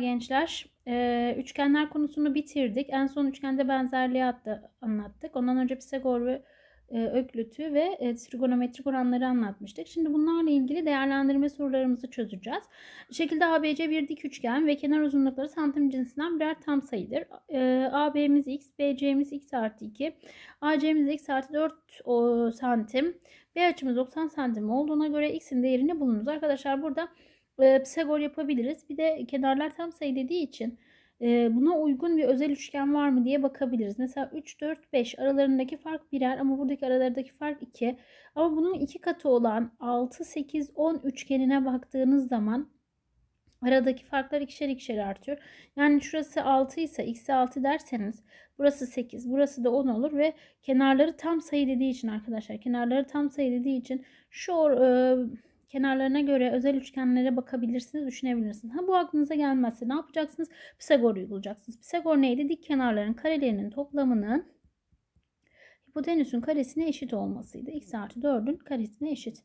gençler. Ee, üçgenler konusunu bitirdik. En son üçgende benzerliği attı, anlattık. Ondan önce Pisagor ve e, Öklüt'ü ve e, trigonometrik oranları anlatmıştık. Şimdi bunlarla ilgili değerlendirme sorularımızı çözeceğiz. Şekilde ABC bir dik üçgen ve kenar uzunlukları santim cinsinden birer tam sayıdır. E, ee, AB'miz x, BC'miz x artı 2, AC'miz x artı 4 o, santim, B açımız 90 santim olduğuna göre x'in değerini bulunuz. Arkadaşlar burada e, Pisagor yapabiliriz. Bir de kenarlar tam sayı dediği için e, buna uygun bir özel üçgen var mı diye bakabiliriz. Mesela 3, 4, 5 aralarındaki fark birer ama buradaki aralarındaki fark 2. Ama bunun iki katı olan 6, 8, 10 üçgenine baktığınız zaman aradaki farklar ikişer ikişer artıyor. Yani şurası 6 ise x'e 6 derseniz burası 8 burası da 10 olur ve kenarları tam sayı dediği için arkadaşlar kenarları tam sayı dediği için şu e, kenarlarına göre özel üçgenlere bakabilirsiniz, düşünebilirsiniz. Ha bu aklınıza gelmezse ne yapacaksınız? Pisagor uygulayacaksınız. Pisagor neydi? Dik kenarların karelerinin toplamının hipotenüsün karesine eşit olmasıydı. x artı 4'ün karesine eşit.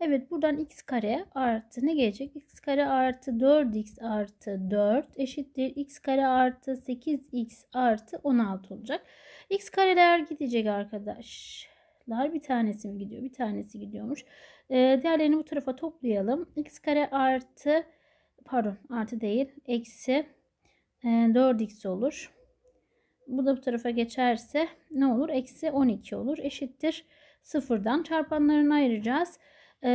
Evet buradan x kare artı ne gelecek? x kare artı 4x artı 4 eşittir. x kare artı 8x artı 16 olacak. x kareler gidecek arkadaşlar. Bir tanesi mi gidiyor? Bir tanesi gidiyormuş. E, diğerlerini bu tarafa toplayalım. x kare artı pardon artı değil eksi e, 4x olur. Bu da bu tarafa geçerse ne olur? Eksi 12 olur. Eşittir sıfırdan. Çarpanlarını ayıracağız. E,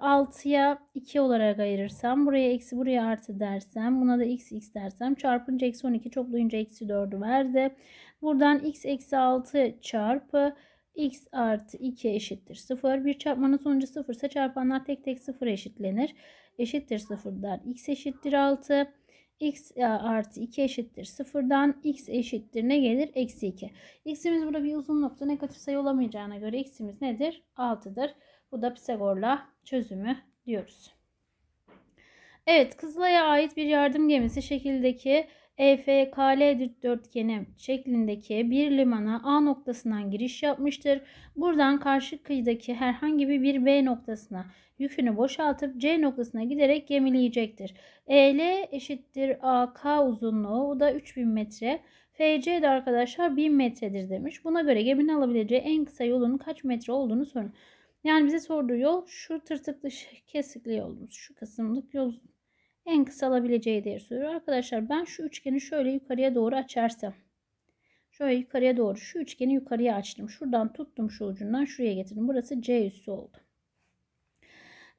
6'ya 2 olarak ayırırsam buraya eksi buraya artı dersem buna da x x dersem çarpınca eksi 12 toplayınca eksi 4'ü verdi. Buradan x eksi 6 çarpı x artı 2 eşittir 0. Bir çarpmanın sonucu 0 ise çarpanlar tek tek 0 eşitlenir. Eşittir 0'dan x eşittir 6. x e, artı 2 eşittir 0'dan x eşittir ne gelir? Eksi 2. X'imiz burada bir uzun nokta negatif sayı olamayacağına göre x'imiz nedir? 6'dır. Bu da Pisagor'la çözümü diyoruz. Evet Kızılay'a ait bir yardım gemisi şekildeki EFKL dikdörtgeni şeklindeki bir limana A noktasından giriş yapmıştır. Buradan karşı kıyıdaki herhangi bir B noktasına yükünü boşaltıp C noktasına giderek gemileyecektir. EL eşittir AK uzunluğu o da 3000 metre. FC de arkadaşlar 1000 metredir demiş. Buna göre geminin alabileceği en kısa yolun kaç metre olduğunu sorun. Yani bize sorduğu yol şu tırtıklı kesikli yolumuz. Şu kısımlık yol en kısa alabileceği değer soruyor. Arkadaşlar ben şu üçgeni şöyle yukarıya doğru açarsam. Şöyle yukarıya doğru şu üçgeni yukarıya açtım. Şuradan tuttum şu ucundan şuraya getirdim. Burası C üssü oldu.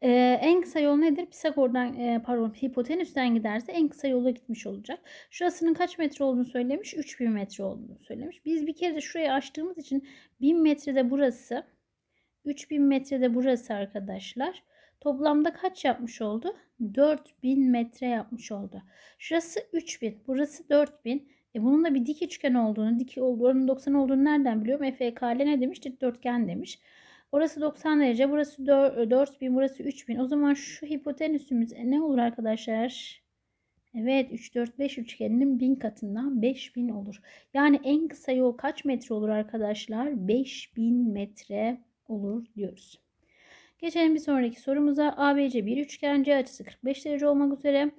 Ee, en kısa yol nedir? Pisagor'dan e, pardon hipotenüsten giderse en kısa yola gitmiş olacak. Şurasının kaç metre olduğunu söylemiş? 3000 metre olduğunu söylemiş. Biz bir kere de şuraya açtığımız için 1000 metrede burası 3000 metrede burası arkadaşlar. Toplamda kaç yapmış oldu? 4000 metre yapmış oldu. Şurası 3000, burası 4000. E bunun da bir dik üçgen olduğunu, dik olduğunu, 90 olduğunu nereden biliyorum? FKL ne demiş? Dikdörtgen demiş. Orası 90 derece, burası 4000, e, burası 3000. O zaman şu hipotenüsümüz ne olur arkadaşlar? Evet 3 4 5 üçgeninin 1000 katından 5000 olur. Yani en kısa yol kaç metre olur arkadaşlar? 5000 metre olur diyoruz. Geçelim bir sonraki sorumuza. ABC bir üçgen C açısı 45 derece olmak üzere.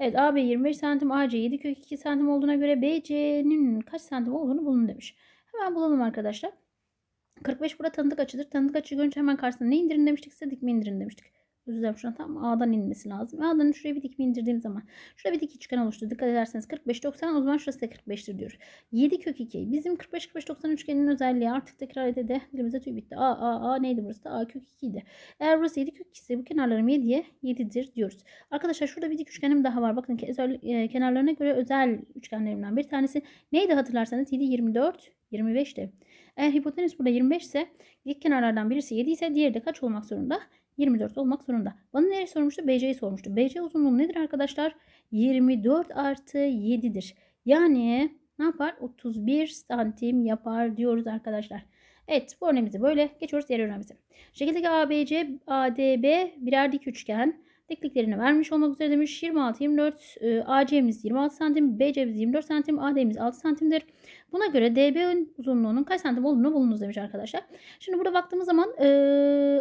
Evet AB 25 santim, AC 7 kök 2 santim olduğuna göre BC'nin kaç santim olduğunu bulun demiş. Hemen bulalım arkadaşlar. 45 burada tanıdık açıdır. Tanıdık açı görünce hemen karşısına ne indirin demiştik size dikme indirin demiştik düzlem şuna tam A'dan inmesi lazım. A'dan şuraya bir dikme indirdiğim zaman şurada bir dik üçgen oluştu. Dikkat ederseniz 45 90 o zaman şurası da 45'tir diyor. 7 kök 2. Bizim 45 45 90 üçgenin özelliği artık tekrar ede de dilimize tüy bitti. A A A neydi burası da A kök 2 idi. Eğer burası 7 kök 2 ise bu kenarlarım 7'ye 7'dir diyoruz. Arkadaşlar şurada bir dik üçgenim daha var. Bakın ki e, kenarlarına göre özel üçgenlerimden bir tanesi. Neydi hatırlarsanız 7 24 25'ti. Eğer hipotenüs burada 25 ise ilk kenarlardan birisi 7 ise diğeri de kaç olmak zorunda? 24 olmak zorunda. Bana nereye sormuştu? BC'yi sormuştu. BC uzunluğu nedir arkadaşlar? 24 artı 7'dir. Yani ne yapar? 31 santim yapar diyoruz arkadaşlar. Evet bu örneğimizi böyle geçiyoruz diğer örneğimize. Şekildeki ABC, ADB birer dik üçgen. Tekliklerini vermiş olmak üzere demiş. 26-24 e, AC'miz 26 santim, BC'miz 24 santim, AD'miz 6 santimdir. Buna göre DB'nin uzunluğunun kaç santim olduğunu bulunuz demiş arkadaşlar. Şimdi burada baktığımız zaman e,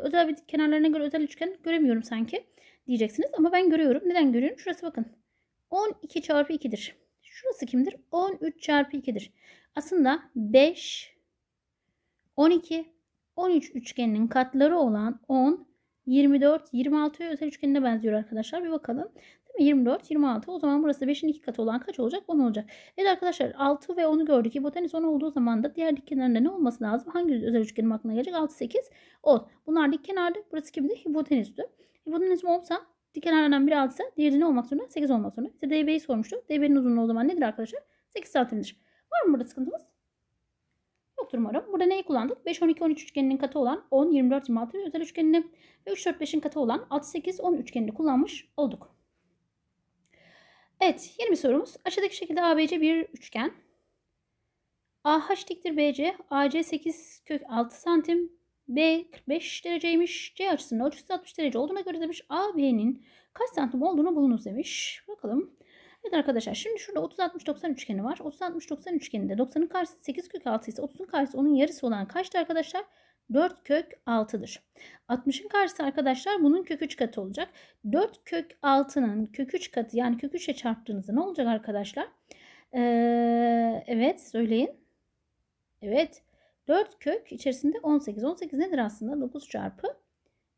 özel bir kenarlarına göre özel üçgen göremiyorum sanki diyeceksiniz. Ama ben görüyorum. Neden görüyorum? Şurası bakın. 12 çarpı 2'dir. Şurası kimdir? 13 çarpı 2'dir. Aslında 5, 12, 13 üçgeninin katları olan 10, 24, 26 özel üçgenine benziyor arkadaşlar. Bir bakalım. 24, 26. O zaman burası 5'in 2 katı olan kaç olacak? 10 olacak. Evet arkadaşlar 6 ve 10'u gördük. Hipotenüs 10 olduğu zaman da diğer dik kenarında ne olması lazım? Hangi özel üçgenin aklına gelecek? 6, 8, 10. Bunlar dik kenardı. Burası kimdi? Hipotenüstü. Hipotenüs 10'sa dik kenarlardan biri 6 ise diğeri ne olmak zorunda? 8 olmak zorunda. İşte DB'yi sormuştu. DB'nin uzunluğu o zaman nedir arkadaşlar? 8 santimdir. Var mı burada sıkıntımız? Yoktur umarım. Burada neyi kullandık? 5, 12, 13 üçgeninin katı olan 10, 24, 26 ve özel üçgenini ve 3, 4, 5'in katı olan 6, 8, 10 üçgenini kullanmış olduk. Evet yeni bir sorumuz. Aşağıdaki şekilde ABC bir üçgen. AH diktir BC, AC 8 kök 6 santim, B 45 dereceymiş. C açısının ölçüsü 60 derece olduğuna göre demiş AB'nin kaç santim olduğunu bulunuz demiş. Bakalım. Evet arkadaşlar şimdi şurada 30-60-90 üçgeni var. 30-60-90 üçgeninde 90'ın karşısı 8 kök 6 ise 30'un karşısı onun yarısı olan kaçtı arkadaşlar? 4 kök 6'dır. 60'ın karşısı arkadaşlar bunun kök 3 katı olacak. 4 kök 6'nın kök 3 katı yani kök 3'e çarptığınızda ne olacak arkadaşlar? Ee, evet söyleyin. Evet 4 kök içerisinde 18. 18 nedir aslında? 9 çarpı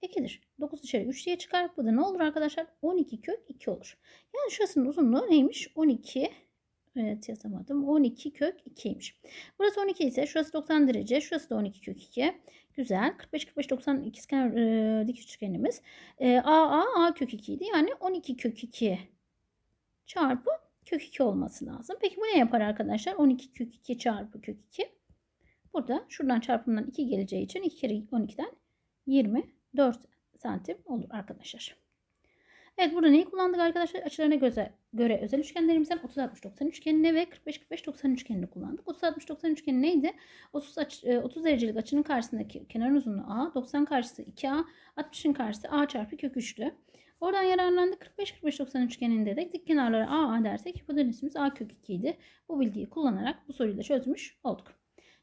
2'dir. 9 dışarı 3 diye çıkar. Bu da ne olur arkadaşlar? 12 kök 2 olur. Yani şurasının uzunluğu neymiş? 12 Evet yazamadım. 12 kök 2'ymiş. Burası 12 ise şurası 90 derece. Şurası da 12 kök 2. Güzel. 45 45 90 ikizkenar e, dik üçgenimiz. E, A A A kök 2 idi. Yani 12 kök 2 çarpı kök 2 olması lazım. Peki bu ne yapar arkadaşlar? 12 kök 2 çarpı kök 2. Burada şuradan çarpımdan 2 geleceği için 2 kere 12'den 20 4 santim olur arkadaşlar. Evet burada neyi kullandık arkadaşlar? Açılarına göze, göre özel üçgenlerimizden 30-60-90 üçgenini ve 45-45-90 üçgenini kullandık. 30-60-90 üçgeni neydi? 30, aç, 30 e, derecelik açının karşısındaki kenarın uzunluğu A, 90 karşısı 2A, 60'ın karşısı A çarpı kök 3'tü. Oradan yararlandık. 45-45-90 üçgeninde de dik kenarları A, A dersek hipotenüsümüz A kök 2 idi. Bu bilgiyi kullanarak bu soruyu da çözmüş olduk.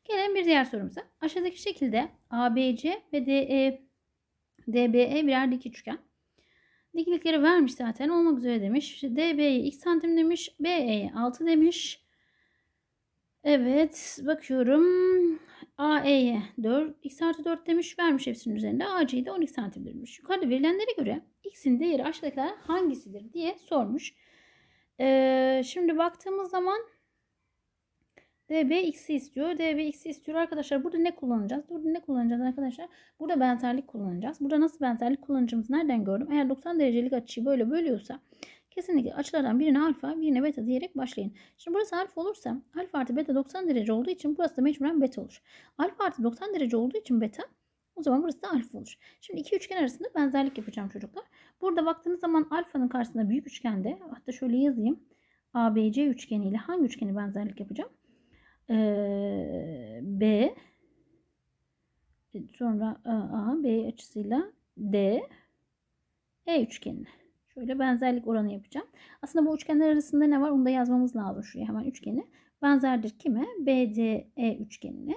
Gelelim bir diğer sorumuza. Aşağıdaki şekilde ABC ve DE DBE birer dik üçgen. Diklikleri vermiş zaten olmak üzere demiş. İşte e x santim demiş. BE'ye 6 demiş. Evet bakıyorum. AE'ye 4 x artı 4 demiş. Vermiş hepsinin üzerinde. AC'yi de 12 santim demiş. Yukarıda verilenlere göre x'in değeri aşağıdakiler hangisidir diye sormuş. Ee, şimdi baktığımız zaman DBX'i istiyor. DBX'i istiyor arkadaşlar. Burada ne kullanacağız? Burada ne kullanacağız arkadaşlar? Burada benzerlik kullanacağız. Burada nasıl benzerlik kullanacağımızı nereden gördüm? Eğer 90 derecelik açıyı böyle bölüyorsa kesinlikle açılardan birine alfa birine beta diyerek başlayın. Şimdi burası alfa olursa alfa artı beta 90 derece olduğu için burası da mecburen beta olur. Alfa artı 90 derece olduğu için beta o zaman burası da alfa olur. Şimdi iki üçgen arasında benzerlik yapacağım çocuklar. Burada baktığınız zaman alfanın karşısında büyük üçgende hatta şöyle yazayım. ABC üçgeniyle hangi üçgeni benzerlik yapacağım? e, B sonra A, B açısıyla D E üçgenine. Şöyle benzerlik oranı yapacağım. Aslında bu üçgenler arasında ne var onu da yazmamız lazım şuraya hemen üçgeni. Benzerdir kime? BDE üçgenine.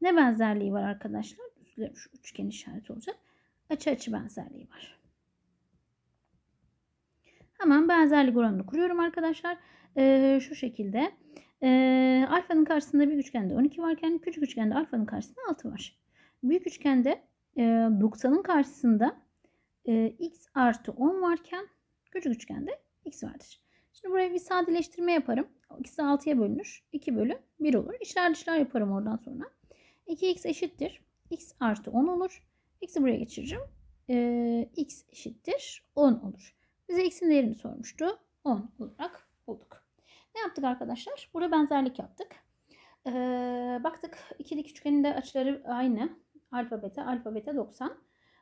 Ne benzerliği var arkadaşlar? Düzlerim şu üçgen işareti olacak. Açı açı benzerliği var. Hemen benzerlik oranını kuruyorum arkadaşlar. Ee, şu şekilde e, alfanın karşısında bir üçgende 12 varken küçük üçgende alfanın karşısında 6 var. Büyük üçgende e, 90'ın karşısında e, x artı 10 varken küçük üçgende x vardır. Şimdi buraya bir sadeleştirme yaparım. İkisi 6'ya bölünür. 2 bölü 1 olur. İşler dışlar yaparım oradan sonra. 2x eşittir. x artı 10 olur. x'i buraya geçireceğim. Ee, x eşittir 10 olur. Bize x'in değerini sormuştu. 10 olarak bulduk. Ne yaptık arkadaşlar? Burada benzerlik yaptık. Ee, baktık iki dik üçgenin de açıları aynı. Alfa beta, alfa beta 90.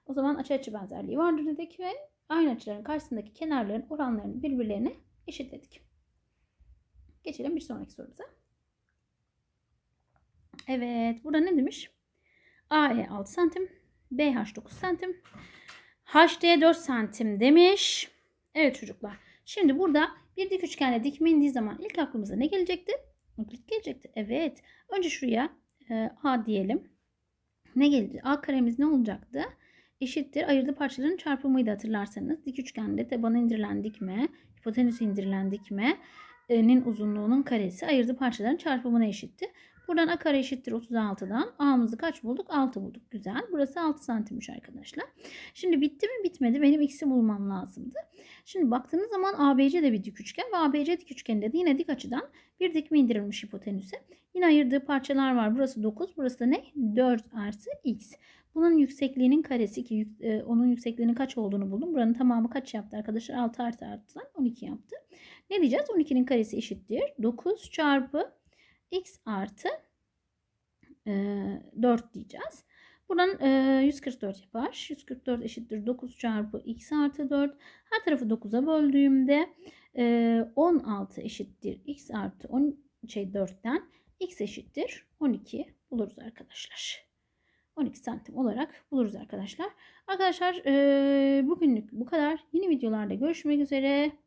O zaman açı açı benzerliği vardır dedik ve aynı açıların karşısındaki kenarların oranlarını birbirlerine eşitledik. Geçelim bir sonraki sorumuza. Evet, burada ne demiş? AE 6 santim, BH 9 santim, HD 4 santim demiş. Evet çocuklar. Şimdi burada bir dik üçgenle dikme indiği zaman ilk aklımıza ne gelecekti? Öklit gelecekti. Evet. Önce şuraya e, A diyelim. Ne geldi? A karemiz ne olacaktı? Eşittir. Ayırdığı parçaların çarpımıydı hatırlarsanız. Dik üçgende tabana indirilen dikme, hipotenüs indirilen dikme uzunluğunun karesi ayırdığı parçaların çarpımına eşitti. Buradan a kare eşittir 36'dan. A'mızı kaç bulduk? 6 bulduk. Güzel. Burası 6 santimmiş arkadaşlar. Şimdi bitti mi? Bitmedi. Benim x'i bulmam lazımdı. Şimdi baktığınız zaman ABC de bir dik üçgen ve ABC dik üçgeninde de yine dik açıdan bir dikme indirilmiş hipotenüse. Yine ayırdığı parçalar var. Burası 9. Burası da ne? 4 artı x. Bunun yüksekliğinin karesi ki e, onun yüksekliğinin kaç olduğunu buldum. Buranın tamamı kaç yaptı arkadaşlar? 6 artı artıdan 12 yaptı. Ne diyeceğiz? 12'nin karesi eşittir. 9 çarpı x artı e, 4 diyeceğiz. Buradan e, 144 yapar. 144 eşittir 9 çarpı x artı 4. Her tarafı 9'a böldüğümde e, 16 eşittir x artı 10, şey 4'ten x eşittir 12 buluruz arkadaşlar. 12 santim olarak buluruz arkadaşlar. Arkadaşlar e, bugünlük bu kadar. Yeni videolarda görüşmek üzere.